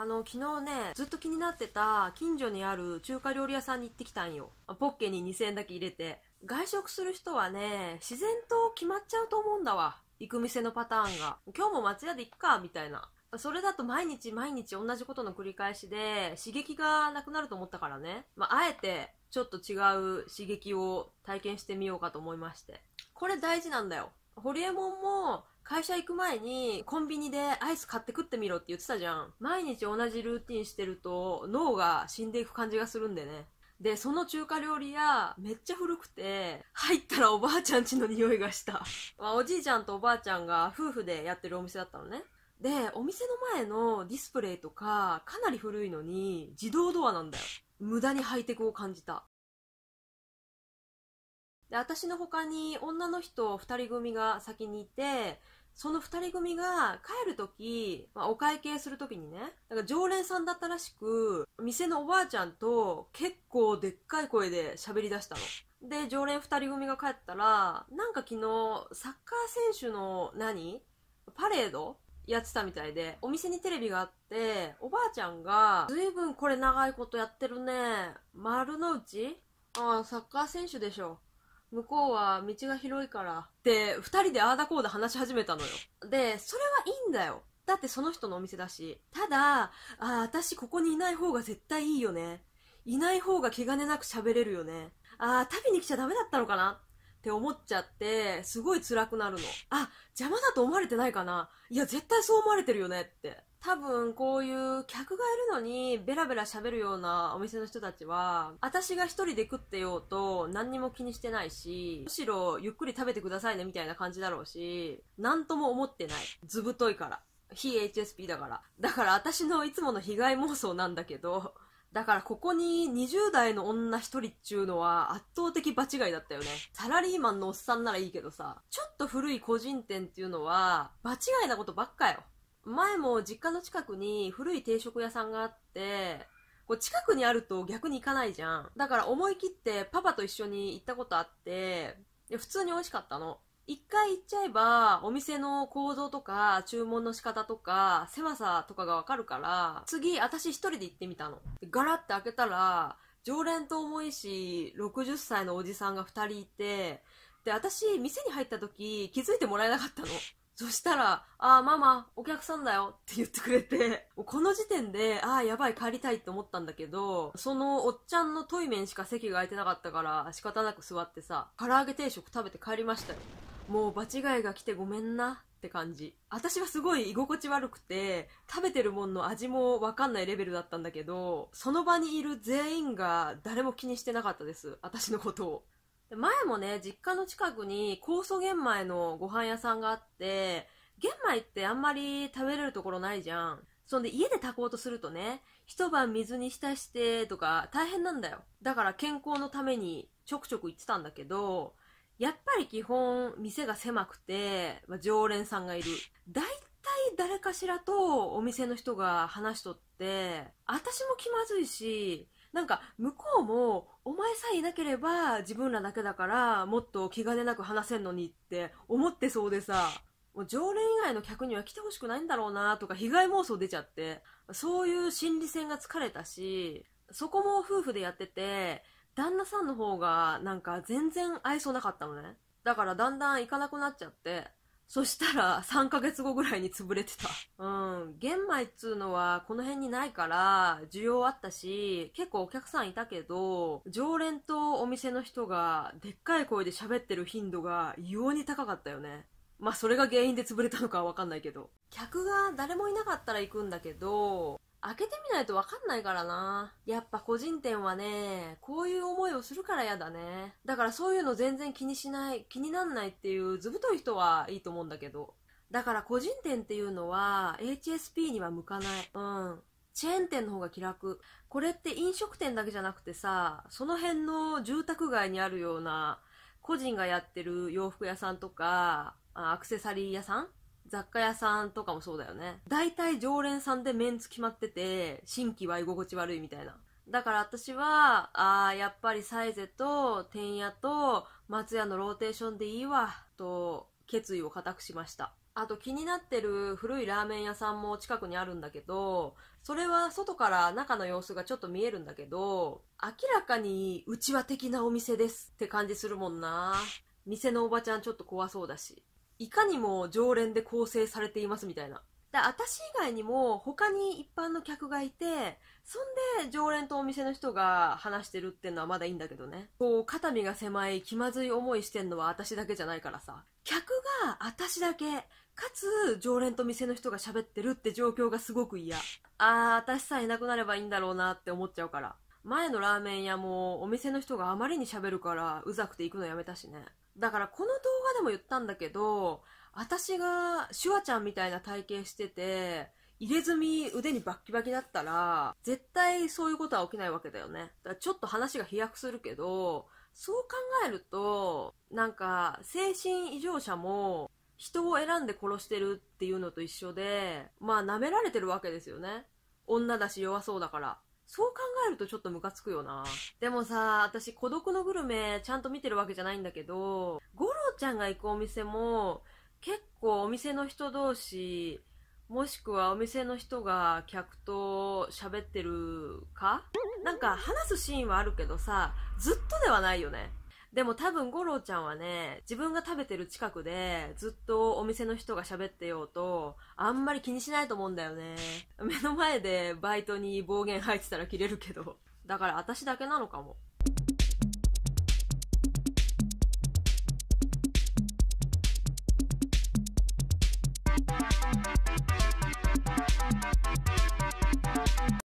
あの昨日ねずっと気になってた近所にある中華料理屋さんに行ってきたんよポッケに2000円だけ入れて外食する人はね自然と決まっちゃうと思うんだわ行く店のパターンが今日も松屋で行くかみたいなそれだと毎日毎日同じことの繰り返しで刺激がなくなると思ったからね、まあ、あえてちょっと違う刺激を体験してみようかと思いましてこれ大事なんだよホリエモンも会社行く前にコンビニでアイス買って食ってみろって言ってたじゃん。毎日同じルーティンしてると脳が死んでいく感じがするんでね。で、その中華料理屋、めっちゃ古くて、入ったらおばあちゃんちの匂いがした。まあ、おじいちゃんとおばあちゃんが夫婦でやってるお店だったのね。で、お店の前のディスプレイとか、かなり古いのに、自動ドアなんだよ。無駄にハイテクを感じた。で、私の他に女の人二人組が先にいて、その2人組が帰る時、まあ、お会計する時にねだから常連さんだったらしく店のおばあちゃんと結構でっかい声で喋りだしたの。で常連2人組が帰ったらなんか昨日サッカー選手の何パレードやってたみたいでお店にテレビがあっておばあちゃんが「随分これ長いことやってるね丸の内ああサッカー選手でしょ向こうは道が広いからで二人でああだこうだ話し始めたのよでそれはいいんだよだってその人のお店だしただああ私ここにいない方が絶対いいよねいない方が気兼ねなく喋れるよねああ旅に来ちゃダメだったのかなって思っちゃって、すごい辛くなるの。あ、邪魔だと思われてないかないや、絶対そう思われてるよねって。多分こういう客がいるのにベラベラ喋るようなお店の人たちは私が一人で食ってようと何にも気にしてないしむしろゆっくり食べてくださいねみたいな感じだろうし何とも思ってないずぶといから非 HSP だからだから私のいつもの被害妄想なんだけどだからここに20代の女一人っちゅうのは圧倒的場違いだったよね。サラリーマンのおっさんならいいけどさ、ちょっと古い個人店っていうのは、場違いなことばっかよ。前も実家の近くに古い定食屋さんがあって、こう近くにあると逆に行かないじゃん。だから思い切ってパパと一緒に行ったことあって、普通に美味しかったの。一回行っちゃえば、お店の構造とか、注文の仕方とか、狭さとかがわかるから、次、私一人で行ってみたの。ガラッて開けたら、常連と思いし、60歳のおじさんが2人いて、で、私、店に入った時、気づいてもらえなかったの。そしたら、ああ、ママ、お客さんだよって言ってくれて、この時点で、ああ、やばい、帰りたいって思ったんだけど、そのおっちゃんのトイメンしか席が空いてなかったから、仕方なく座ってさ、唐揚げ定食食べて帰りましたよ。もう場違いが来てごめんなって感じ私はすごい居心地悪くて食べてるもんの味も分かんないレベルだったんだけどその場にいる全員が誰も気にしてなかったです私のことを前もね実家の近くに酵素玄米のご飯屋さんがあって玄米ってあんまり食べれるところないじゃんそんで家で炊こうとするとね一晩水に浸してとか大変なんだよだから健康のためにちょくちょく行ってたんだけどやっぱり基本店が狭くて、まあ、常連さんがいる。大体誰かしらとお店の人が話しとって、私も気まずいし、なんか向こうもお前さえいなければ自分らだけだからもっと気兼ねなく話せんのにって思ってそうでさ、もう常連以外の客には来てほしくないんだろうなとか被害妄想出ちゃって、そういう心理戦が疲れたし、そこも夫婦でやってて、旦那さんの方がなんか全然愛想なかったのねだからだんだん行かなくなっちゃってそしたら3ヶ月後ぐらいに潰れてた。うん。玄米っつうのはこの辺にないから需要あったし、結構お客さんいたけど、常連とお店の人がでっかい声で喋ってる頻度が異様に高かったよね。まあそれが原因で潰れたのかはわかんないけど。客が誰もいなかったら行くんだけど、開けてみないとわかんないからな。やっぱ個人店はね、こういう思いをするから嫌だね。だからそういうの全然気にしない、気になんないっていうずぶとい人はいいと思うんだけど。だから個人店っていうのは HSP には向かない。うん。チェーン店の方が気楽。これって飲食店だけじゃなくてさ、その辺の住宅街にあるような個人がやってる洋服屋さんとか、アクセサリー屋さん雑貨屋さんとかもそうだよね。大体常連さんでメンツ決まってて、新規は居心地悪いみたいな。だから私は、ああ、やっぱりサイゼと、てんやと、松屋のローテーションでいいわ、と、決意を固くしました。あと気になってる古いラーメン屋さんも近くにあるんだけど、それは外から中の様子がちょっと見えるんだけど、明らかに内輪的なお店ですって感じするもんな。店のおばちゃんちょっと怖そうだし。いかにも常連で構成されていますみたいな。で私以外にも他に一般の客がいてそんで常連とお店の人が話してるっていうのはまだいいんだけどねこう肩身が狭い気まずい思いしてんのは私だけじゃないからさ客が私だけかつ常連と店の人が喋ってるって状況がすごく嫌ああ私さえいなくなればいいんだろうなって思っちゃうから前のラーメン屋もお店の人があまりに喋るからうざくて行くのやめたしねだからこの動画でも言ったんだけど、私がシュワちゃんみたいな体型してて、入れ墨腕にバッキバキだったら、絶対そういうことは起きないわけだよね。だからちょっと話が飛躍するけど、そう考えると、なんか、精神異常者も、人を選んで殺してるっていうのと一緒で、まあ舐められてるわけですよね。女だし弱そうだから。そう考えるとちょっとムカつくよな。でもさ、私孤独のグルメちゃんと見てるわけじゃないんだけど、ゴロちゃんが行くお店も、結構お店の人同士、もしくはお店の人が客と喋ってるかなんか話すシーンはあるけどさ、ずっとではないよね。でも多分、五郎ちゃんはね、自分が食べてる近くで、ずっとお店の人が喋ってようと、あんまり気にしないと思うんだよね。目の前でバイトに暴言吐いてたら切れるけど。だから私だけなのかも。